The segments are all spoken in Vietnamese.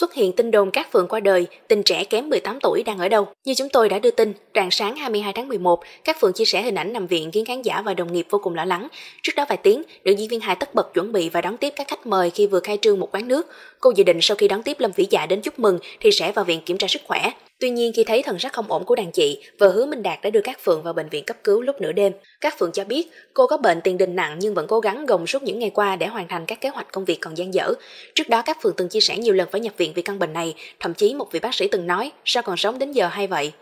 Xuất hiện tin đồn các phượng qua đời, tình trẻ kém 18 tuổi đang ở đâu? Như chúng tôi đã đưa tin, rạng sáng 22 tháng 11, các phượng chia sẻ hình ảnh nằm viện khiến khán giả và đồng nghiệp vô cùng lo lắng. Trước đó vài tiếng, nữ diễn viên hài tất bật chuẩn bị và đón tiếp các khách mời khi vừa khai trương một quán nước. Cô dự định sau khi đón tiếp Lâm Vĩ Dạ đến chúc mừng thì sẽ vào viện kiểm tra sức khỏe. Tuy nhiên khi thấy thần sắc không ổn của đàn chị, vợ hứa Minh Đạt đã đưa các Phượng vào bệnh viện cấp cứu lúc nửa đêm. Các Phượng cho biết cô có bệnh tiền đình nặng nhưng vẫn cố gắng gồng suốt những ngày qua để hoàn thành các kế hoạch công việc còn dang dở. Trước đó các Phượng từng chia sẻ nhiều lần phải nhập viện vì căn bệnh này, thậm chí một vị bác sĩ từng nói sao còn sống đến giờ hay vậy.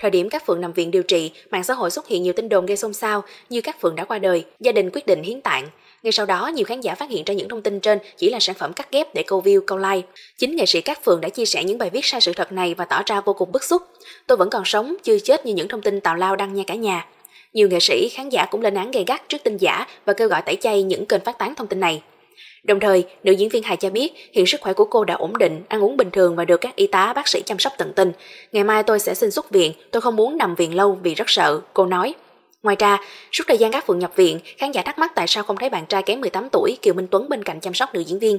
Thời điểm các phượng nằm viện điều trị, mạng xã hội xuất hiện nhiều tin đồn gây xôn xao như các phượng đã qua đời, gia đình quyết định hiến tạng. Ngay sau đó, nhiều khán giả phát hiện ra những thông tin trên chỉ là sản phẩm cắt ghép để câu view, câu like. Chính nghệ sĩ các phượng đã chia sẻ những bài viết sai sự thật này và tỏ ra vô cùng bức xúc. Tôi vẫn còn sống, chưa chết như những thông tin tào lao đăng nha cả nhà. Nhiều nghệ sĩ, khán giả cũng lên án gay gắt trước tin giả và kêu gọi tẩy chay những kênh phát tán thông tin này. Đồng thời, nữ diễn viên hài cho biết hiện sức khỏe của cô đã ổn định, ăn uống bình thường và được các y tá bác sĩ chăm sóc tận tình. Ngày mai tôi sẽ xin xuất viện, tôi không muốn nằm viện lâu vì rất sợ, cô nói. Ngoài ra, suốt thời gian các phượng nhập viện, khán giả thắc mắc tại sao không thấy bạn trai kém 18 tuổi Kiều Minh Tuấn bên cạnh chăm sóc nữ diễn viên.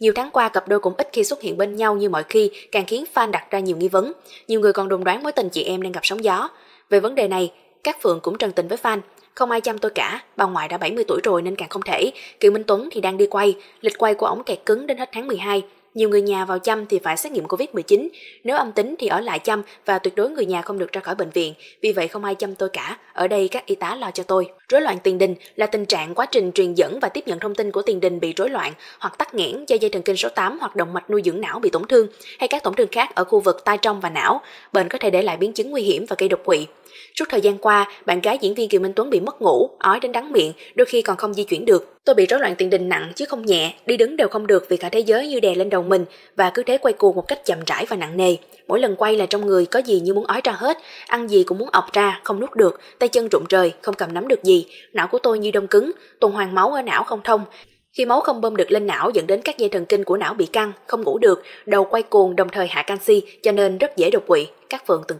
Nhiều tháng qua, cặp đôi cũng ít khi xuất hiện bên nhau như mọi khi, càng khiến fan đặt ra nhiều nghi vấn. Nhiều người còn đồn đoán mối tình chị em đang gặp sóng gió. Về vấn đề này, các phượng cũng trần tình với fan. Không ai chăm tôi cả, bà ngoại đã 70 tuổi rồi nên càng không thể. Kiều Minh Tuấn thì đang đi quay, lịch quay của ổng kẹt cứng đến hết tháng 12. Nhiều người nhà vào chăm thì phải xét nghiệm COVID-19, nếu âm tính thì ở lại chăm và tuyệt đối người nhà không được ra khỏi bệnh viện, vì vậy không ai chăm tôi cả, ở đây các y tá lo cho tôi. Rối loạn tiền đình là tình trạng quá trình truyền dẫn và tiếp nhận thông tin của tiền đình bị rối loạn hoặc tắc nghẽn do dây thần kinh số 8 hoặc động mạch nuôi dưỡng não bị tổn thương hay các tổn thương khác ở khu vực tai trong và não. Bệnh có thể để lại biến chứng nguy hiểm và gây đột quỵ. Suốt thời gian qua, bạn gái diễn viên Kiều Minh Tuấn bị mất ngủ, ói đến đắng miệng, đôi khi còn không di chuyển được. Tôi bị rối loạn tiền đình nặng chứ không nhẹ, đi đứng đều không được vì cả thế giới như đè lên đầu mình và cứ thế quay cuồng một cách chậm rãi và nặng nề. Mỗi lần quay là trong người có gì như muốn ói ra hết, ăn gì cũng muốn ọc ra, không nuốt được, tay chân rụng trời không cầm nắm được gì, não của tôi như đông cứng, tuần hoàn máu ở não không thông. Khi máu không bơm được lên não dẫn đến các dây thần kinh của não bị căng, không ngủ được, đầu quay cuồng đồng thời hạ canxi cho nên rất dễ đột quỵ, các phượng từng